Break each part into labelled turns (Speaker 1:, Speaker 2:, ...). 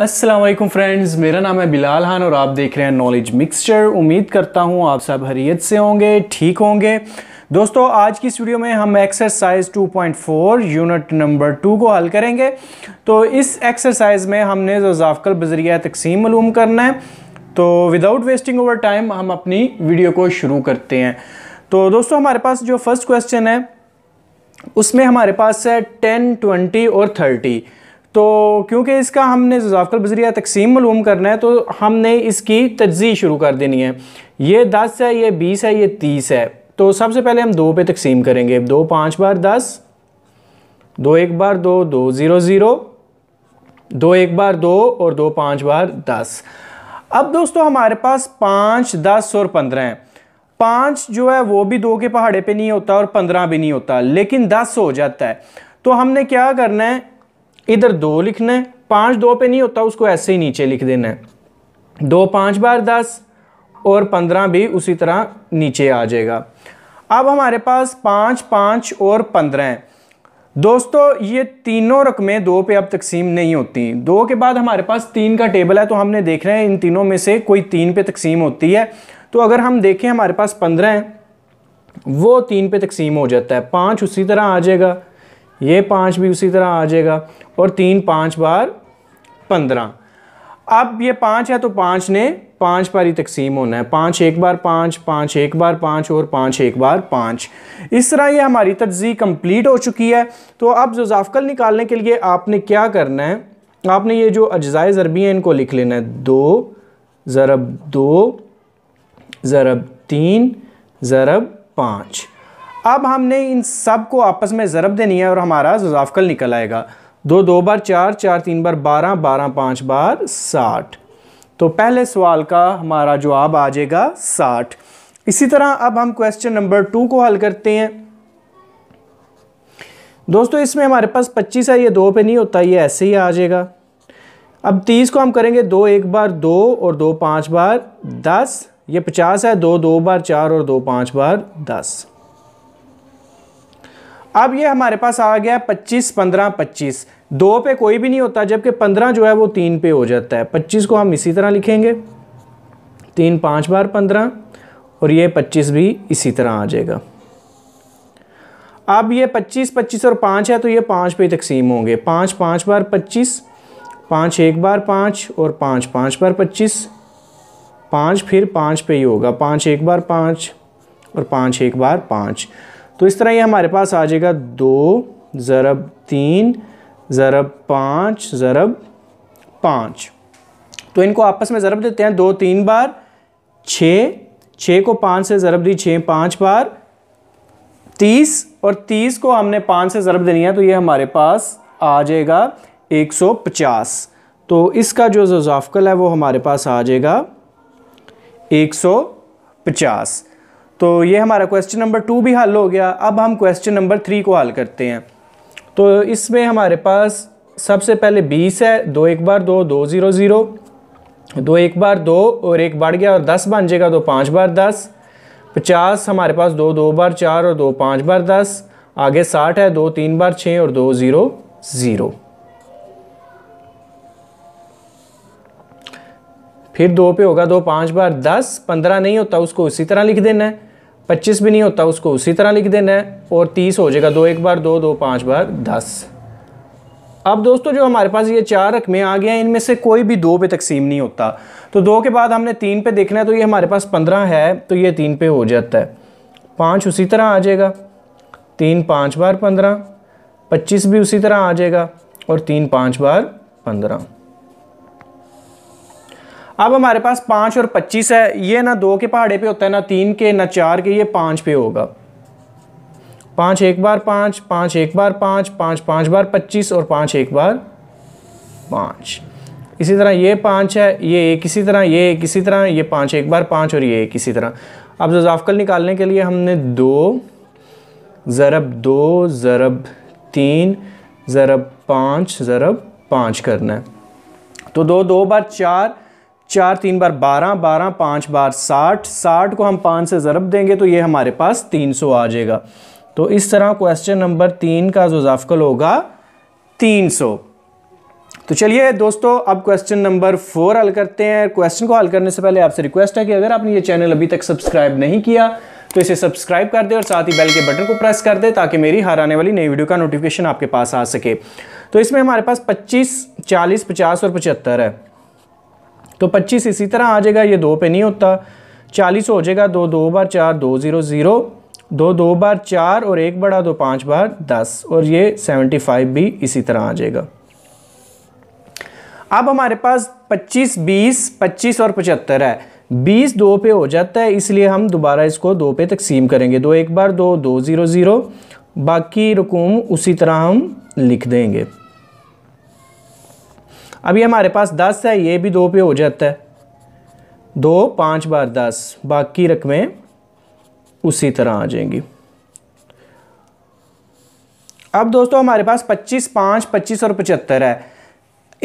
Speaker 1: Aslam friends मेरा नाम है बिलाल खान और आप देख रहे हैं नॉलेज मिक्सचर उम्मीद करता हूँ आप सब हरीत से होंगे ठीक होंगे दोस्तों आज की स्टूडियो में हम एक्सरसाइज 2.4 यूनिट नंबर 2 को हल करेंगे तो इस एक्सरसाइज में हमने जो जाफकल बजरिया तकसीम मलूम करना है तो विदाउट वेस्टिंग ओवर टाइम हम अपनी वीडियो को शुरू करते हैं तो दोस्तों हमारे पास जो फर्स्ट क्वेश्चन है उसमें हमारे पास है टेन ट्वेंटी और थर्टी तो क्योंकि इसका हमने जाफकर बजरिया तकसीम मलूम करना है तो हमने इसकी तजी शुरू कर देनी है ये दस है ये बीस है ये तीस है तो सबसे पहले हम दो पे तकसीम करेंगे दो पाँच बार दस दो एक बार दो दो ज़ीरो ज़ीरो दो एक बार दो और दो पाँच बार दस अब दोस्तों हमारे पास पाँच दस और पंद्रह हैं पाँच जो है वो भी दो के पहाड़े पे नहीं होता और पंद्रह भी नहीं होता लेकिन दस हो जाता है तो हमने क्या करना है इधर दो लिखना है पाँच दो पे नहीं होता उसको ऐसे ही नीचे लिख देना है दो पाँच बार दस और पंद्रह भी उसी तरह नीचे आ जाएगा अब हमारे पास पाँच पाँच और पंद्रह हैं दोस्तों ये तीनों रकमें दो पे अब तकसीम नहीं होती दो के बाद हमारे पास तीन का टेबल है तो हमने देख रहे हैं इन तीनों में से कोई तीन पे तकसीम होती है तो अगर हम देखें हमारे पास पंद्रह हैं वो तीन पे तकसीम हो जाता है पाँच उसी तरह आ जाएगा ये पाँच भी उसी तरह आ जाएगा और तीन पाँच बार पंद्रह अब ये पाँच है तो पाँच ने पाँच बार ही तकसीम होना है पाँच एक बार पाँच पाँच एक बार पाँच और पाँच एक बार पाँच इस तरह ये हमारी तजी कंप्लीट हो चुकी है तो अब जो जाफकल निकालने के लिए आपने क्या करना है आपने ये जो अज्जाए ज़रबी हैं इनको लिख लेना है दो ज़रब दो ज़रब तीन ज़रब पाँच अब हमने इन सब को आपस में ज़रब देनी है और हमारा जजाफकल निकल आएगा दो दो बार चार चार तीन बार बारह बारह पाँच बार साठ तो पहले सवाल का हमारा जवाब आ जाएगा साठ इसी तरह अब हम क्वेश्चन नंबर टू को हल करते हैं दोस्तों इसमें हमारे पास पच्चीस है ये दो पे नहीं होता ये ऐसे ही आ जाएगा अब तीस को हम करेंगे दो एक बार दो और दो पाँच बार दस ये पचास है दो दो बार चार और दो पाँच बार दस अब ये हमारे पास आ गया पच्चीस पंद्रह पच्चीस दो पे कोई भी नहीं होता जबकि पंद्रह जो है वो तीन पे हो जाता है पच्चीस को हम इसी तरह लिखेंगे तीन पाँच बार पंद्रह और ये पच्चीस भी इसी तरह आ जाएगा अब ये पच्चीस पच्चीस और पाँच है तो ये पाँच पे तकसीम होंगे पाँच पाँच बार पच्चीस पाँच एक बार पाँच और पाँच पाँच बार पच्चीस पाँच फिर पाँच पे ही होगा पाँच एक बार पाँच और पाँच एक बार पाँच तो इस तरह ये हमारे पास आ जाएगा दो ज़रब तीन ज़रब पाँच ज़रब पाँच तो इनको आपस में ज़रब देते हैं दो तीन बार छः छः को पाँच से ज़रब दी छः पाँच बार तीस और तीस को हमने पाँच से ज़रब देनी है तो ये हमारे पास आ जाएगा एक सौ पचास तो इसका जो जोजाफकल है वो हमारे पास आ जाएगा एक सौ पचास तो ये हमारा क्वेश्चन नंबर टू भी हल हो गया अब हम क्वेश्चन नंबर थ्री को हल करते हैं तो इसमें हमारे पास सबसे पहले बीस है दो एक बार दो दो ज़ीरो ज़ीरो दो एक बार दो और एक बढ़ गया और दस बन जाएगा तो पाँच बार दस पचास हमारे पास दो दो बार चार और दो पाँच बार दस आगे साठ है दो तीन बार छः और दो ज़ीरो ज़ीरो फिर दो पे होगा दो पाँच बार दस पंद्रह नहीं होता उसको इसी तरह लिख देना है पच्चीस भी नहीं होता उसको उसी तरह लिख देना है और तीस हो जाएगा दो एक बार दो दो पाँच बार दस अब दोस्तों जो हमारे पास ये चार रकमें आ गए हैं इनमें से कोई भी दो पे तकसीम नहीं होता तो दो के बाद हमने तीन पे देखना है तो ये हमारे पास पंद्रह है तो ये तीन पे हो जाता है पाँच उसी तरह आ जाएगा तीन पाँच बार पंद्रह पच्चीस भी उसी तरह आ जाएगा और तीन पाँच बार पंद्रह अब हमारे पास पाँच और पच्चीस है ये ना दो के पहाड़े पे होता है ना तीन के ना चार के ये पाँच पे होगा पाँच एक बार पाँच पाँच एक बार पाँच पाँच पाँच बार पच्चीस और पाँच एक बार पाँच इसी तरह ये पाँच है ये एक इसी तरह ये एक इसी तरह ये पाँच एक बार पाँच और ये एक इसी तरह अब जजाफकल निकालने के लिए हमने दो ज़रब दो ज़रब तीन ज़रब पाँच ज़रब पाँच करना है तो दो दो बार चार चार तीन बार बारह बारह पाँच बार साठ साठ को हम पाँच से ज़रब देंगे तो ये हमारे पास तीन सौ आ जाएगा तो इस तरह क्वेश्चन नंबर तीन का जो जाफकल होगा तीन सौ तो चलिए दोस्तों अब क्वेश्चन नंबर फोर हल करते हैं क्वेश्चन को हल करने से पहले आपसे रिक्वेस्ट है कि अगर आपने ये चैनल अभी तक सब्सक्राइब नहीं किया तो इसे सब्सक्राइब कर दे और साथ ही बेल के बटन को प्रेस कर दे ताकि मेरी हर आने वाली नई वीडियो का नोटिफिकेशन आपके पास आ सके तो इसमें हमारे पास 25, 40, 50 और 75 है तो 25 इसी तरह आ जाएगा ये दो पे नहीं होता 40 हो जाएगा दो दो बार चार दो ज़ीरो ज़ीरो दो दो बार चार और एक बड़ा दो पाँच बार दस और ये 75 भी इसी तरह आ जाएगा अब हमारे पास 25 20 25 और पचहत्तर है 20 दो पे हो जाता है इसलिए हम दोबारा इसको दो पे तकसीम करेंगे दो एक बार दो दो ज़ीरो ज़ीरो बाकी रकूम उसी तरह हम लिख देंगे अभी हमारे पास दस है ये भी दो पे हो जाता है दो पाँच बार दस बाकी रकमें उसी तरह आ जाएंगी अब दोस्तों हमारे पास पच्चीस पाँच पच्चीस और पचहत्तर है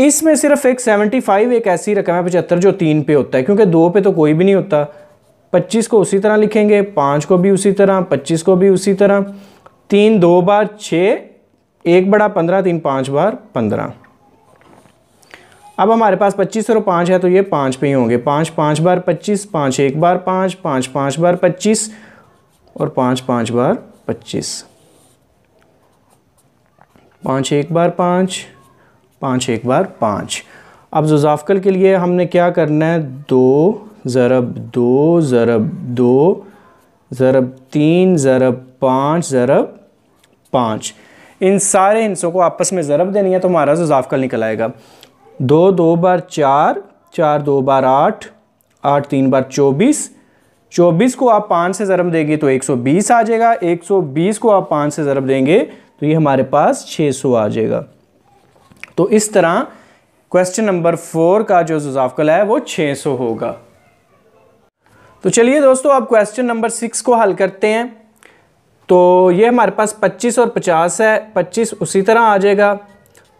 Speaker 1: इसमें सिर्फ एक सेवेंटी फाइव एक ऐसी रकम है पचहत्तर जो तीन पे होता है क्योंकि दो पे तो कोई भी नहीं होता पच्चीस को उसी तरह लिखेंगे पाँच को भी उसी तरह पच्चीस को भी उसी तरह तीन दो बार छः एक बड़ा पंद्रह तीन पाँच बार पंद्रह अब हमारे पास पच्चीस और पाँच है तो ये पाँच पे ही होंगे पाँच पाँच बार पच्चीस पाँच एक बार पाँच पाँच पाँच बार पच्चीस और पाँच पाँच बार पच्चीस पाँच एक बार पाँच पाँच एक बार पाँच अब जोजाफकल के लिए हमने क्या करना है दो ज़रब दो ज़रब दो ज़रब तीन ज़रब पाँच ज़रब पाँच इन सारे हिंसों को आपस में ज़रब देनी है तो हमारा जोजाफकल निकल आएगा दो दो बार चार चार दो बार आठ आठ तीन बार चौबीस चौबीस को आप पाँच से ज़रब देंगे तो एक सौ बीस आ जाएगा एक सौ बीस को आप पाँच से ज़रब देंगे तो ये हमारे पास छः सौ आ जाएगा तो इस तरह क्वेश्चन नंबर फोर का जो जुजाफकल है वो छः सौ होगा तो चलिए दोस्तों आप क्वेश्चन नंबर सिक्स को हल करते हैं तो ये हमारे पास पच्चीस और पचास है पच्चीस उसी तरह आ जाएगा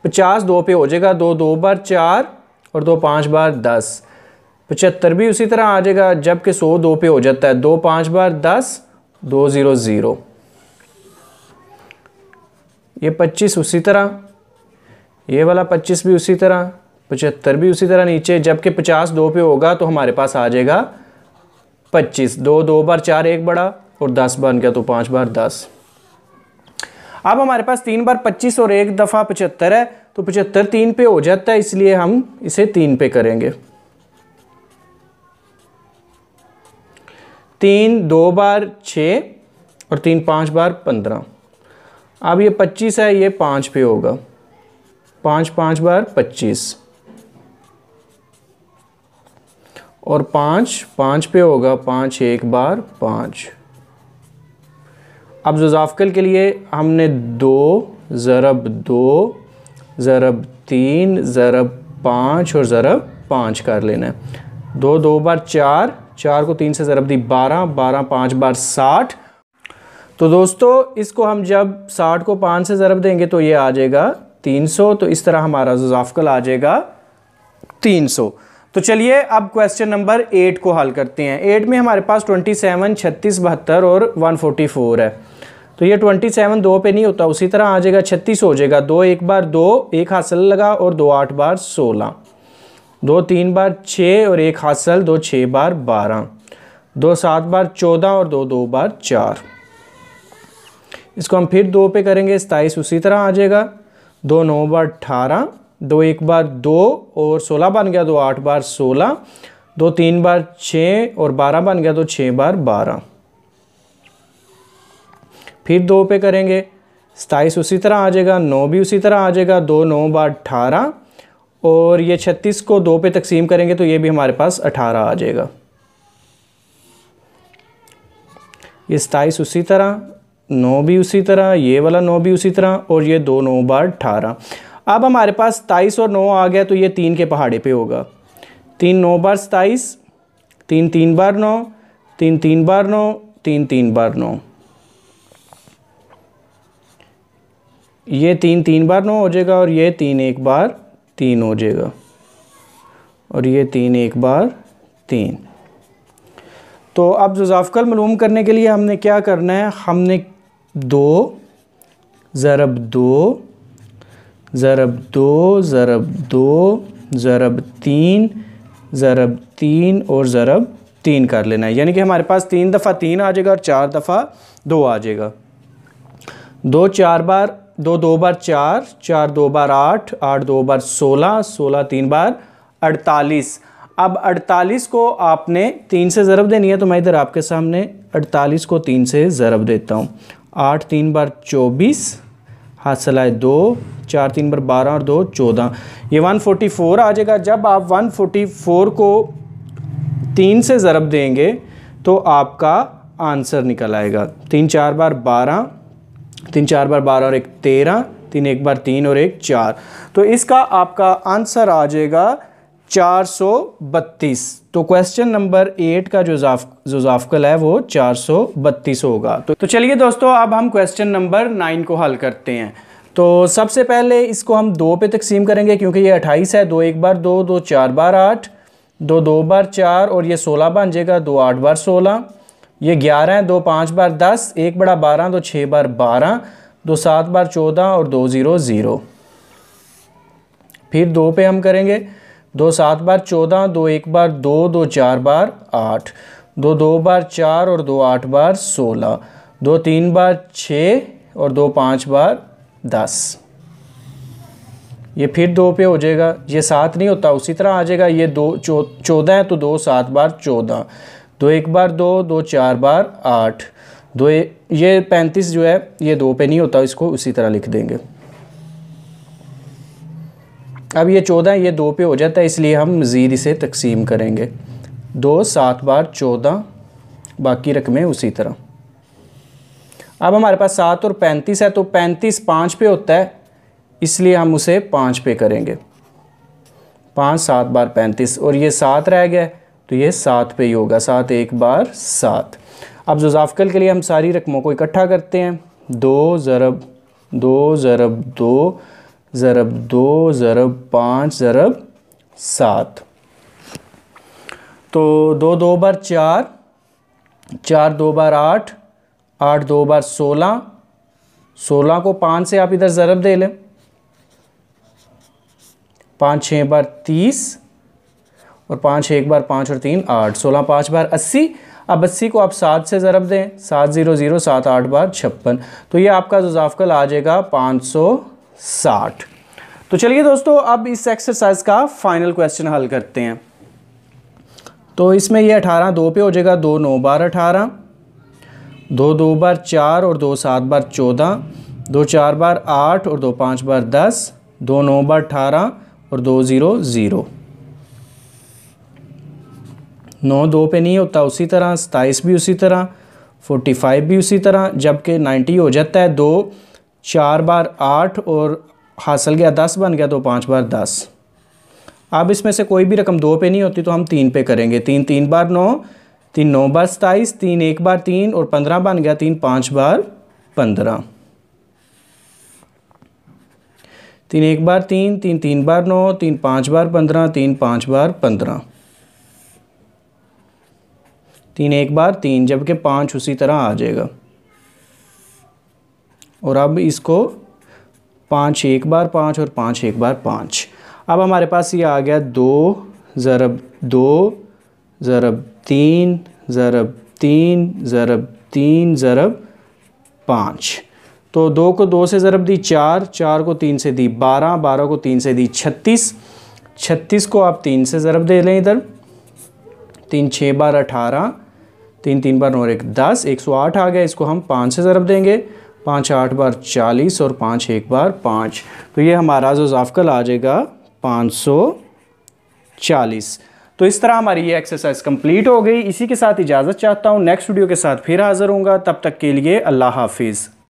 Speaker 1: पचास दो पे हो जाएगा दो दो बार चार और दो पाँच बार दस पचहत्तर भी उसी तरह आ जाएगा जबकि सौ दो पे हो जाता है दो पाँच बार दस दो ज़ीरो ज़ीरो ये पच्चीस उसी तरह ये वाला पच्चीस भी उसी तरह पचहत्तर भी उसी तरह नीचे जबकि पचास दो पे होगा तो हमारे पास आ जाएगा पच्चीस दो दो बार चार एक बड़ा और दस बन गया तो पाँच बार दस अब हमारे पास तीन बार पच्चीस और एक दफ़ा पचहत्तर है तो पचहत्तर तीन पे हो जाता है इसलिए हम इसे तीन पे करेंगे तीन दो बार छ और तीन पाँच बार पंद्रह अब ये पच्चीस है ये पाँच पे होगा पाँच पाँच बार पच्चीस और पाँच पाँच पे होगा पाँच एक बार पाँच अब जुजाफकल के लिए हमने दो ज़रब दो ज़रब तीन ज़रब पाँच और ज़रब पाँच कर लेना है दो दो बार चार चार को तीन से ज़रब दी बारह बारह पाँच बार साठ तो दोस्तों इसको हम जब साठ को पाँच से ज़रब देंगे तो ये आ जाएगा तीन सौ तो इस तरह हमारा जजाफकल आ जाएगा तीन सौ तो चलिए अब क्वेश्चन नंबर एट को हल करते हैं एट में हमारे पास ट्वेंटी सेवन छत्तीस बहत्तर और वन फोर्टी फोर है तो ये ट्वेंटी सेवन दो पे नहीं होता उसी तरह आ जाएगा छत्तीस हो जाएगा दो एक बार दो एक हासिल लगा और दो आठ बार सोलह दो तीन बार छः और एक हासिल दो छः बार बारह दो सात बार चौदह और दो दो बार चार इसको हम फिर दो पे करेंगे सताईस उसी तरह आ जाएगा दो नौ बार अठारह दो एक बार दो और सोलह बन गया दो आठ बार सोलह दो तीन बार छः और बारह बन गया दो छः बार बारह फिर दो पे करेंगे सताईस उसी तरह आ जाएगा नौ भी उसी तरह आ जाएगा दो नौ बार अठारह और ये छत्तीस को दो पे तकसीम करेंगे तो ये भी हमारे पास अठारह आ जाएगा ये सताईस उसी तरह नौ भी उसी तरह ये वाला नौ भी उसी तरह और ये दो नौ बार अठारह अब हमारे पास सताईस और नौ आ गया तो ये तीन के पहाड़े पे होगा तीन नौ बार सताईस तीन तीन बार नौ तीन तीन बार नौ तीन तीन बार नौ ये तीन तीन बार नौ हो जाएगा और ये तीन एक बार तीन हो जाएगा और ये तीन एक बार तीन तो अब जुजाफकल मलूम करने के लिए हमने क्या करना है हमने दो ज़रब दो ज़रब दो ज़रब दो ज़रब तीन ज़रब तीन और ज़रब तीन कर लेना है यानी कि हमारे पास तीन दफ़ा तीन आ जाएगा और चार दफ़ा दो आ जाएगा दो चार बार दो दो बार चार चार दो बार आठ आठ दो बार सोलह सोलह तीन बार अड़तालीस अब अड़तालीस को आपने तीन से ज़रब देनी है तो मैं इधर आपके सामने अड़तालीस को तीन से ज़रब देता हूँ आठ तीन बार चौबीस हाथ सलाए दो चार तीन बार बारह और दो चौदह ये वन फोर आ जाएगा जब आप वन फोर को तीन से ज़रब देंगे तो आपका आंसर निकल आएगा तीन चार बार बारह तीन चार बार बारह और एक तेरह तीन एक बार तीन और एक चार तो इसका आपका आंसर आ जाएगा चार सौ बत्तीस तो क्वेश्चन नंबर एट का जो जाफ जो जाफकल है वो चार सौ बत्तीस होगा तो, तो चलिए दोस्तों अब हम क्वेश्चन नंबर नाइन को हल करते हैं तो सबसे पहले इसको हम दो पे तकसीम करेंगे क्योंकि ये अट्ठाईस है दो एक बार दो दो चार बार आठ दो दो बार चार और ये सोलह बन जाएगा दो आठ बार सोलह ये ग्यारह है दो पाँच बार दस एक बड़ा बारह दो छः बार बारह दो सात बार चौदह और दो ज़ीरो ज़ीरो फिर दो पे हम करेंगे दो सात बार चौदह दो एक बार दो दो चार बार आठ दो दो बार चार और दो आठ बार सोलह दो तीन बार छः और दो पाँच बार दस ये फिर दो पे हो जाएगा ये सात नहीं होता उसी तरह आ जाएगा ये दो चौदह है तो दो सात बार चौदह दो एक बार दो दो चार बार आठ दो ये पैंतीस जो है ये दो पे नहीं होता इसको उसी तरह लिख देंगे अब ये चौदह ये दो पे हो जाता है इसलिए हम मज़ीद इसे तकसीम करेंगे दो सात बार चौदह बाकी रकमें उसी तरह अब हमारे पास सात और पैंतीस है तो पैंतीस पाँच पे होता है इसलिए हम उसे पाँच पे करेंगे पाँच सात बार पैंतीस और ये सात रह गया तो ये सात पे ही होगा सात एक बार सात अब जुजाफकल के लिए हम सारी रकमों को इकट्ठा करते हैं दो ज़रब दो ज़रब दो ज़रब दो ज़रब पाँच ज़रब सात तो दो दो बार चार चार दो बार आठ आठ दो बार सोलह सोलह को पाँच से आप इधर ज़रब दे लें पाँच छः बार तीस और पाँच एक बार पाँच और तीन आठ सोलह पाँच बार अस्सी अब अस्सी को आप सात से ज़रब दें सात ज़ीरो ज़ीरो सात आठ बार छप्पन तो ये आपका जुजाफकल आ जाएगा पाँच सौ साठ तो चलिए दोस्तों अब इस एक्सरसाइज का फाइनल क्वेश्चन हल करते हैं तो इसमें ये अठारह दो पे हो जाएगा दो नौ बार अठारह दो दो बार चार और दो सात बार चौदह दो चार बार आठ और दो पाँच बार दस दो नौ बार अठारह और दो ज़ीरो ज़ीरो नौ दो पे नहीं होता उसी तरह सताईस भी उसी तरह फोर्टी फाइव भी उसी तरह जबकि नाइन्टी हो जाता है दो चार बार आठ और हासिल गया दस बन गया तो पाँच बार दस अब इसमें से कोई भी रकम दो पे नहीं होती तो हम तीन पे करेंगे तीन तीन बार नौ तीन नौ बार सताईस तीन एक बार तीन और पंद्रह बन गया तीन पाँच बार पंद्रह तीन एक बार तीन तीन तीन बार नौ तीन पाँच बार पंद्रह तीन पाँच बार पंद्रह तीन एक बार तीन जबकि पाँच उसी तरह आ जाएगा और अब इसको पाँच एक बार पाँच और पाँच एक बार पाँच अब हमारे पास ये आ गया दो ज़रब दो ज़रब तीन ज़रब तीन ज़रब तीन ज़रब पाँच तो दो को दो से ज़रब दी चार चार को तीन से दी बारह बारह को तीन से दी छत्तीस छत्तीस को आप तीन से ज़रब दे लें इधर तीन छः बार अठारह तीन तीन बार नौ एक दस एक सौ आठ आ गया इसको हम पाँच से ज़रब देंगे पाँच आठ बार चालीस और पाँच एक बार पाँच तो ये हमारा जो जाफकल आ जाएगा पाँच सौ चालीस तो इस तरह हमारी ये एक्सरसाइज कंप्लीट हो गई इसी के साथ इजाज़त चाहता हूँ नेक्स्ट वीडियो के साथ फिर हाज़िर होंगे तब तक के लिए अल्लाह हाफिज़